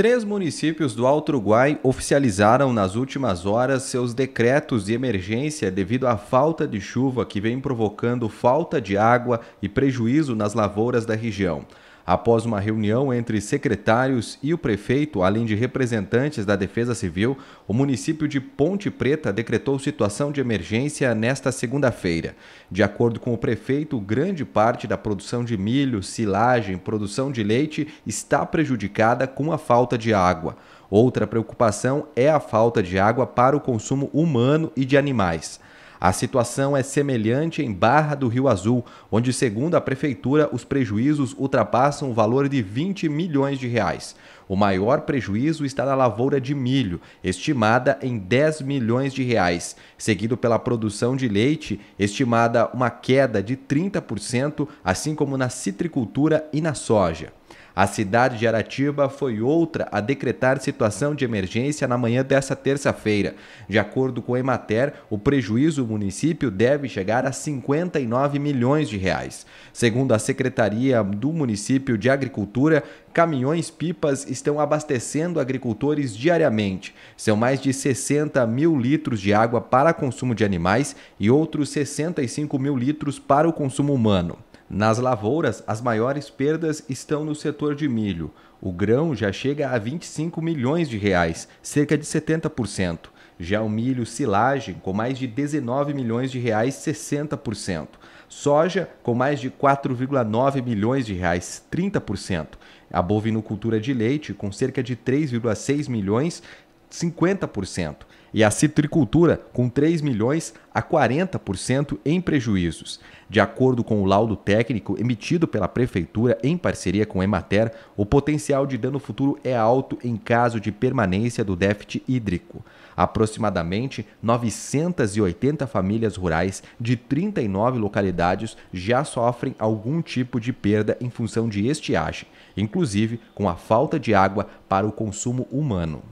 Três municípios do Alto Uruguai oficializaram nas últimas horas seus decretos de emergência devido à falta de chuva que vem provocando falta de água e prejuízo nas lavouras da região. Após uma reunião entre secretários e o prefeito, além de representantes da Defesa Civil, o município de Ponte Preta decretou situação de emergência nesta segunda-feira. De acordo com o prefeito, grande parte da produção de milho, silagem, produção de leite está prejudicada com a falta de água. Outra preocupação é a falta de água para o consumo humano e de animais. A situação é semelhante em Barra do Rio Azul, onde, segundo a prefeitura, os prejuízos ultrapassam o valor de 20 milhões de reais. O maior prejuízo está na lavoura de milho, estimada em 10 milhões de reais, seguido pela produção de leite, estimada uma queda de 30%, assim como na citricultura e na soja. A cidade de Aratiba foi outra a decretar situação de emergência na manhã desta terça-feira. De acordo com a Emater, o prejuízo do município deve chegar a 59 milhões de reais. Segundo a Secretaria do Município de Agricultura, caminhões-pipas estão abastecendo agricultores diariamente. São mais de 60 mil litros de água para consumo de animais e outros 65 mil litros para o consumo humano. Nas lavouras, as maiores perdas estão no setor de milho. O grão já chega a 25 milhões de reais, cerca de 70%. Já o milho silagem, com mais de 19 milhões de reais, 60%. Soja, com mais de 4,9 milhões de reais, 30%. A bovinocultura de leite, com cerca de 3,6 milhões, 50% e a citricultura com 3 milhões a 40% em prejuízos. De acordo com o laudo técnico emitido pela prefeitura em parceria com a Emater, o potencial de dano futuro é alto em caso de permanência do déficit hídrico. Aproximadamente 980 famílias rurais de 39 localidades já sofrem algum tipo de perda em função de estiagem, inclusive com a falta de água para o consumo humano.